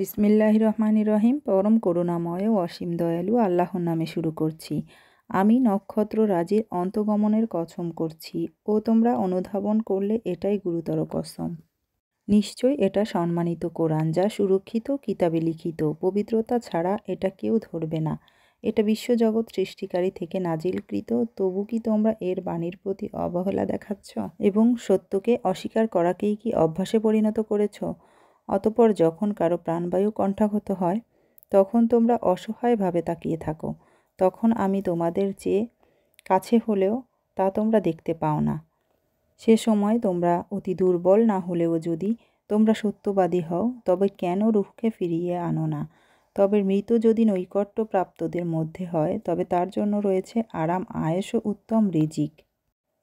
বিসমিল্লাহ রহমান রহিম পরম করুণাময় ও অসীম দয়ালু আল্লাহর নামে শুরু করছি আমি নক্ষত্র রাজির অন্তগমনের কসম করছি ও তোমরা অনুধাবন করলে এটাই গুরুতর কসম নিশ্চয় এটা সম্মানিত কোরআন যা সুরক্ষিত কিতাবে লিখিত পবিত্রতা ছাড়া এটা কেউ ধরবে না এটা বিশ্বজগৎ সৃষ্টিকারী থেকে নাজিলকৃত তবু কি তোমরা এর বাণীর প্রতি অবহেলা দেখাচ্ছ এবং সত্যকে অস্বীকার করাকেই কি অভ্যাসে পরিণত করেছো অতপর যখন কারো প্রাণবায়ু কণ্ঠাগত হয় তখন তোমরা অসহায়ভাবে তাকিয়ে থাকো তখন আমি তোমাদের চেয়ে কাছে হলেও তা তোমরা দেখতে পাও না সে সময় তোমরা অতি দুর্বল না হলেও যদি তোমরা সত্যবাদী হও তবে কেন রুখকে ফিরিয়ে আনো না তবে মৃত যদি নৈকট্যপ্রাপ্তদের মধ্যে হয় তবে তার জন্য রয়েছে আরাম আয়েস ও উত্তম রিজিক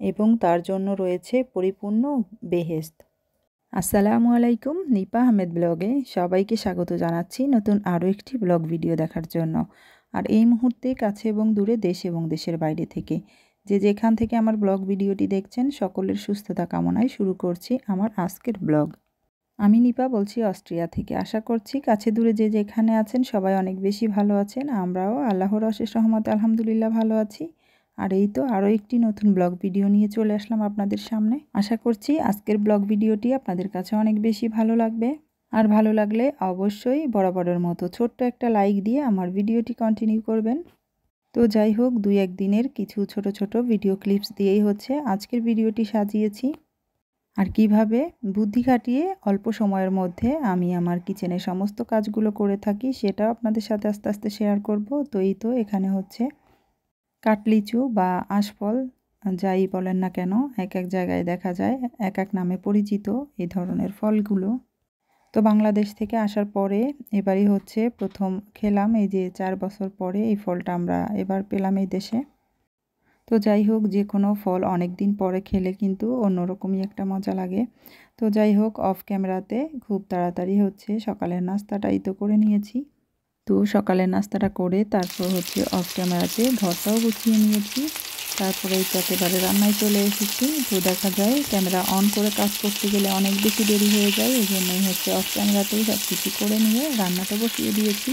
এবং তার জন্য রয়েছে পরিপূর্ণ বেহেস্ত আসসালামু আলাইকুম নিপা আহমেদ ব্লগে সবাইকে স্বাগত জানাচ্ছি নতুন আরও একটি ব্লগ ভিডিও দেখার জন্য আর এই মুহূর্তে কাছে এবং দূরে দেশ এবং দেশের বাইরে থেকে যে যেখান থেকে আমার ব্লগ ভিডিওটি দেখছেন সকলের সুস্থতা কামনায় শুরু করছি আমার আজকের ব্লগ আমি নিপা বলছি অস্ট্রিয়া থেকে আশা করছি কাছে দূরে যে যেখানে আছেন সবাই অনেক বেশি ভালো আছেন আমরাও আল্লাহর অশেষ রহমত আলহামদুলিল্লাহ ভালো আছি আর এই তো আরও একটি নতুন ব্লগ ভিডিও নিয়ে চলে আসলাম আপনাদের সামনে আশা করছি আজকের ব্লগ ভিডিওটি আপনাদের কাছে অনেক বেশি ভালো লাগবে আর ভালো লাগলে অবশ্যই বরাবরের মতো ছোট্ট একটা লাইক দিয়ে আমার ভিডিওটি কন্টিনিউ করবেন তো যাই হোক দুই একদিনের কিছু ছোট ছোট ভিডিও ক্লিপস দিয়েই হচ্ছে আজকের ভিডিওটি সাজিয়েছি আর কিভাবে বুদ্ধি খাটিয়ে অল্প সময়ের মধ্যে আমি আমার কিচেনের সমস্ত কাজগুলো করে থাকি সেটাও আপনাদের সাথে আস্তে আস্তে শেয়ার করব তো এই তো এখানে হচ্ছে কাটলিচু বা আশফল যাই বলেন না কেন এক এক জায়গায় দেখা যায় এক এক নামে পরিচিত এই ধরনের ফলগুলো তো বাংলাদেশ থেকে আসার পরে এবারই হচ্ছে প্রথম খেলাম এই যে চার বছর পরে এই ফলটা আমরা এবার পেলাম এই দেশে তো যাই হোক যে কোনো ফল অনেক দিন পরে খেলে কিন্তু অন্যরকমই একটা মজা লাগে তো যাই হোক অফ ক্যামেরাতে খুব তাড়াতাড়ি হচ্ছে সকালের নাস্তাটাই তো করে নিয়েছি তো সকালে নাস্তাটা করে তারপর হচ্ছে অফ ক্যামেরাতে ঘরটাও গুছিয়ে নিয়েছি তারপরে তো একেবারে রান্নায় চলে এসেছি তো দেখা যায় ক্যামেরা অন করে কাজ করতে গেলে অনেক বেশি দেরি হয়ে যায় এই জন্যই হচ্ছে অফ ক্যামেরাতেই সব কিছু করে নিয়ে রান্নাটা বসিয়ে দিয়েছি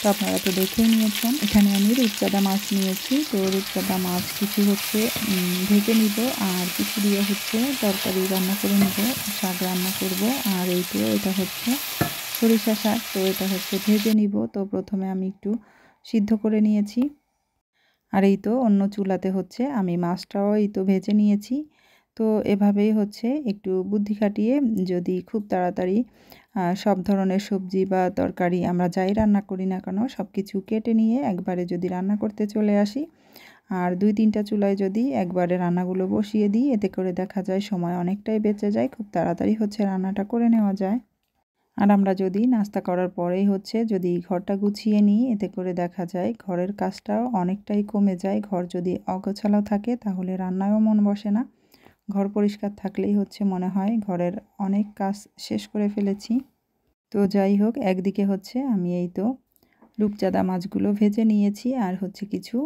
তো আপনারা তো দেখেই নিয়েছেন এখানে আমি রূপচাঁদা মাছ নিয়েছি তো রূপচাঁদা মাছ কিছু হচ্ছে ভেজে নিব আর কিছু দিয়ে হচ্ছে তরকারি রান্না করে নেব শাক রান্না করব আর এই তো এটা হচ্ছে সরিষা শাক তো এটা হচ্ছে ভেজে নিব তো প্রথমে আমি একটু সিদ্ধ করে নিয়েছি আর এই তো অন্য চুলাতে হচ্ছে আমি মাছটাও এই তো ভেজে নিয়েছি তো এভাবেই হচ্ছে একটু বুদ্ধি খাটিয়ে যদি খুব তাড়াতাড়ি সব ধরনের সবজি বা তরকারি আমরা যাই রান্না করি না কেন সব কিছু কেটে নিয়ে একবারে যদি রান্না করতে চলে আসি আর দুই তিনটা চুলায় যদি একবারে রান্নাগুলো বসিয়ে দিই এতে করে দেখা যায় সময় অনেকটাই বেঁচে যায় খুব তাড়াতাড়ি হচ্ছে রান্নাটা করে নেওয়া যায় আর আমরা যদি নাস্তা করার পরেই হচ্ছে যদি ঘরটা গুছিয়ে নিই এতে করে দেখা যায় ঘরের কাজটাও অনেকটাই কমে যায় ঘর যদি অগোছালো থাকে তাহলে রান্নায়ও মন বসে না ঘর পরিষ্কার থাকলেই হচ্ছে মনে হয় ঘরের অনেক কাজ শেষ করে ফেলেছি তো যাই হোক একদিকে হচ্ছে আমি এই তো রূপচাঁদা মাছগুলো ভেজে নিয়েছি আর হচ্ছে কিছু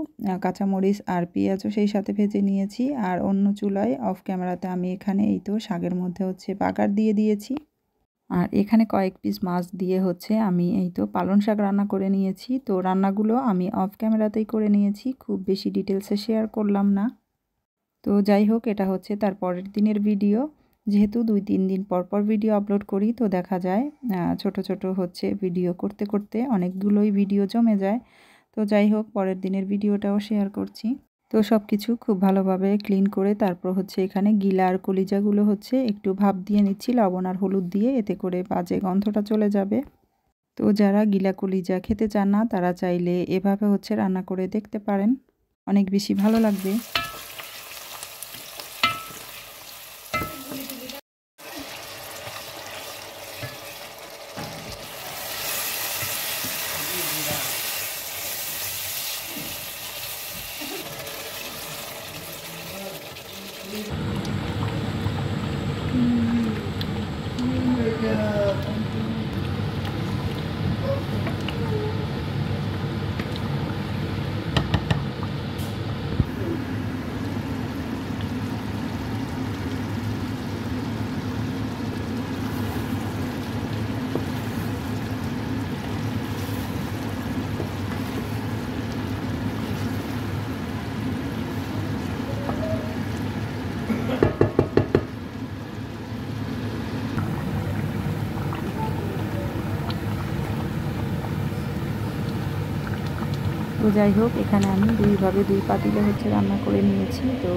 কাঁচামরিচ আর পেঁয়াজও সেই সাথে ভেজে নিয়েছি আর অন্য চুলায় অফ ক্যামেরাতে আমি এখানে এই তো শাগের মধ্যে হচ্ছে বাগার দিয়ে দিয়েছি আর এখানে কয়েক পিস মাছ দিয়ে হচ্ছে আমি এই তো পালন শাক রান্না করে নিয়েছি তো রান্নাগুলো আমি অফ ক্যামেরাতেই করে নিয়েছি খুব বেশি ডিটেলসে শেয়ার করলাম না তো যাই হোক এটা হচ্ছে তার পরের দিনের ভিডিও যেহেতু দুই তিন দিন পর পর ভিডিও আপলোড করি তো দেখা যায় ছোট ছোট হচ্ছে ভিডিও করতে করতে অনেকগুলোই ভিডিও জমে যায় তো যাই হোক পরের দিনের ভিডিওটাও শেয়ার করছি তো সব কিছু খুব ভালোভাবে ক্লিন করে তারপর হচ্ছে এখানে গিলা আর কলিজাগুলো হচ্ছে একটু ভাপ দিয়ে নিচ্ছি লবণ আর হলুদ দিয়ে এতে করে বাজে গন্ধটা চলে যাবে তো যারা গিলা কলিজা খেতে চান না তারা চাইলে এভাবে হচ্ছে রান্না করে দেখতে পারেন অনেক বেশি ভালো লাগবে যাই হোক এখানে আমি দুইভাবে দুই পাতিলে হচ্ছে রান্না করে নিয়েছি তো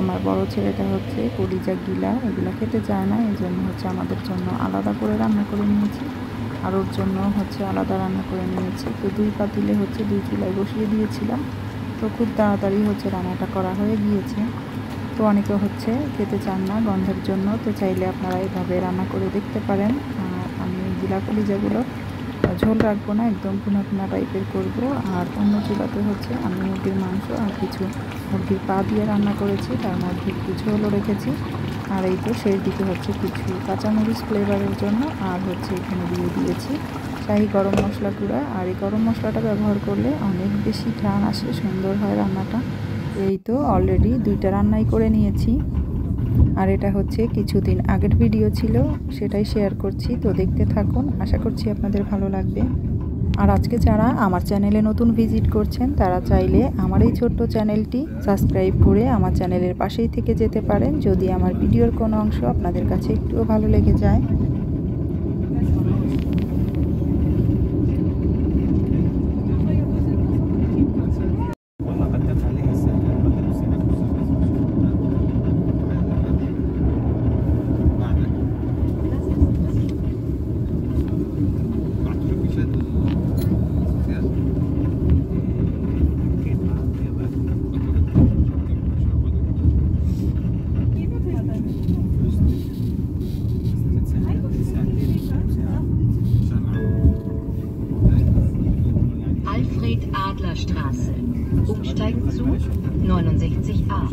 আমার বড় ছেলেটা হচ্ছে কলিজা গিলা এগুলো খেতে চায় না এই জন্য হচ্ছে আমাদের জন্য আলাদা করে রান্না করে নিয়েছি আর ওর জন্য হচ্ছে আলাদা রান্না করে নিয়েছি তো দুই পাতিলে হচ্ছে দুই চুলায় বসিয়ে দিয়েছিলাম তো খুব তাড়াতাড়ি হচ্ছে রান্নাটা করা হয়ে গিয়েছে তো অনেকে হচ্ছে খেতে চান না গন্ধের জন্য তো চাইলে আপনারা এভাবে রান্না করে দেখতে পারেন আর আমি গিলা কলিজাগুলো ঝোল রাখবো না একদম ভুনা ভুনা টাইপের করবো আর অন্য চুলাতে হচ্ছে আমি মুরগির মাংস আর কিছু মুরগির পা দিয়ে রান্না করেছি তার মধ্যে একটু ঝোলও রেখেছি আর এই তো সেই দিকে হচ্ছে কিছু কাঁচামরিচ ফ্লেভারের জন্য আর হচ্ছে এখানে দিয়ে দিয়েছি তাই গরম মশলা গুঁড়া আর এই গরম মশলাটা ব্যবহার করলে অনেক বেশি ঘ্রাণ আসে সুন্দর হয় রান্নাটা এই তো অলরেডি দুইটা রান্নাই করে নিয়েছি আর এটা হচ্ছে কিছুদিন আগের ভিডিও ছিল সেটাই শেয়ার করছি তো দেখতে থাকুন আশা করছি আপনাদের ভালো লাগবে আর আজকে যারা আমার চ্যানেলে নতুন ভিজিট করছেন তারা চাইলে আমার এই ছোট্ট চ্যানেলটি সাবস্ক্রাইব করে আমার চ্যানেলের পাশেই থেকে যেতে পারেন যদি আমার ভিডিওর কোনো অংশ আপনাদের কাছে একটুও ভালো লেগে যায় Manfred Adler Straße. Umsteigen zu 69a.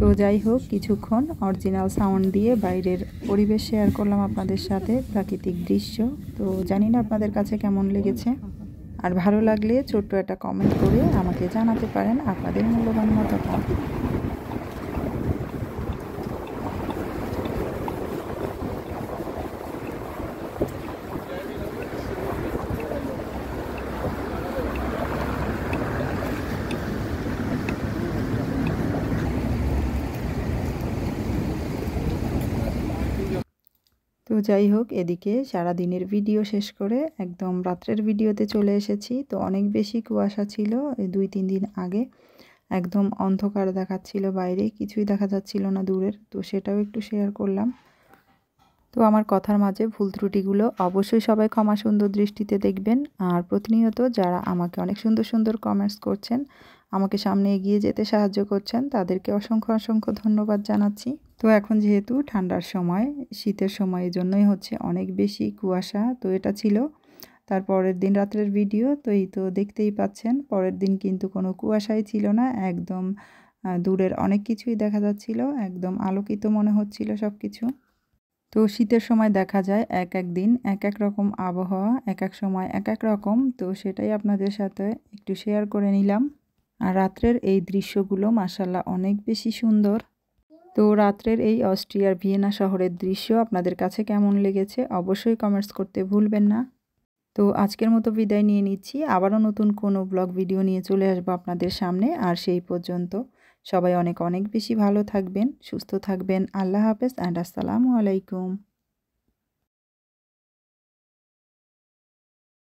তো যাই হোক কিছুক্ষণ অরিজিনাল সাউন্ড দিয়ে বাইরের পরিবেশ শেয়ার করলাম আপনাদের সাথে প্রাকৃতিক দৃশ্য তো জানি না আপনাদের কাছে কেমন লেগেছে আর ভালো লাগলে ছোট্ট একটা কমেন্ট করে আমাকে জানাতে পারেন আপনাদের মূল্যবান মতামত তো যাই হোক এদিকে সারা দিনের ভিডিও শেষ করে একদম রাত্রের ভিডিওতে চলে এসেছি তো অনেক বেশি কুয়াশা ছিল দুই তিন দিন আগে একদম অন্ধকার দেখাচ্ছিল বাইরে কিছুই দেখা যাচ্ছিল না দূরের তো সেটাও একটু শেয়ার করলাম তো আমার কথার মাঝে ভুল ত্রুটিগুলো অবশ্যই সবাই ক্ষমা সুন্দর দৃষ্টিতে দেখবেন আর প্রতিনিয়ত যারা আমাকে অনেক সুন্দর সুন্দর কমেন্টস করছেন আমাকে সামনে এগিয়ে যেতে সাহায্য করছেন তাদেরকে অসংখ্য অসংখ্য ধন্যবাদ জানাচ্ছি তো এখন যেহেতু ঠান্ডার সময় শীতের সময় জন্যই হচ্ছে অনেক বেশি কুয়াশা তো এটা ছিল তার পরের দিন রাত্রের ভিডিও তো এই তো দেখতেই পাচ্ছেন পরের দিন কিন্তু কোনো কুয়াশাই ছিল না একদম দূরের অনেক কিছুই দেখা যাচ্ছিল একদম আলোকিত মনে হচ্ছিল সব কিছু তো শীতের সময় দেখা যায় এক এক দিন এক এক রকম আবহাওয়া এক এক সময় এক এক রকম তো সেটাই আপনাদের সাথে একটু শেয়ার করে নিলাম আর রাত্রের এই দৃশ্যগুলো মাসাল্লাহ অনেক বেশি সুন্দর তো রাত্রের এই অস্ট্রিয়ার ভিয়েনা শহরের দৃশ্য আপনাদের কাছে কেমন লেগেছে অবশ্যই কমেন্টস করতে ভুলবেন না তো আজকের মতো বিদায় নিয়ে নিচ্ছি আবারও নতুন কোনো ব্লগ ভিডিও নিয়ে চলে আসবো আপনাদের সামনে আর সেই পর্যন্ত সবাই অনেক অনেক বেশি ভালো থাকবেন সুস্থ থাকবেন আল্লাহ হাফেজ অ্যান্ড আসসালামু আলাইকুম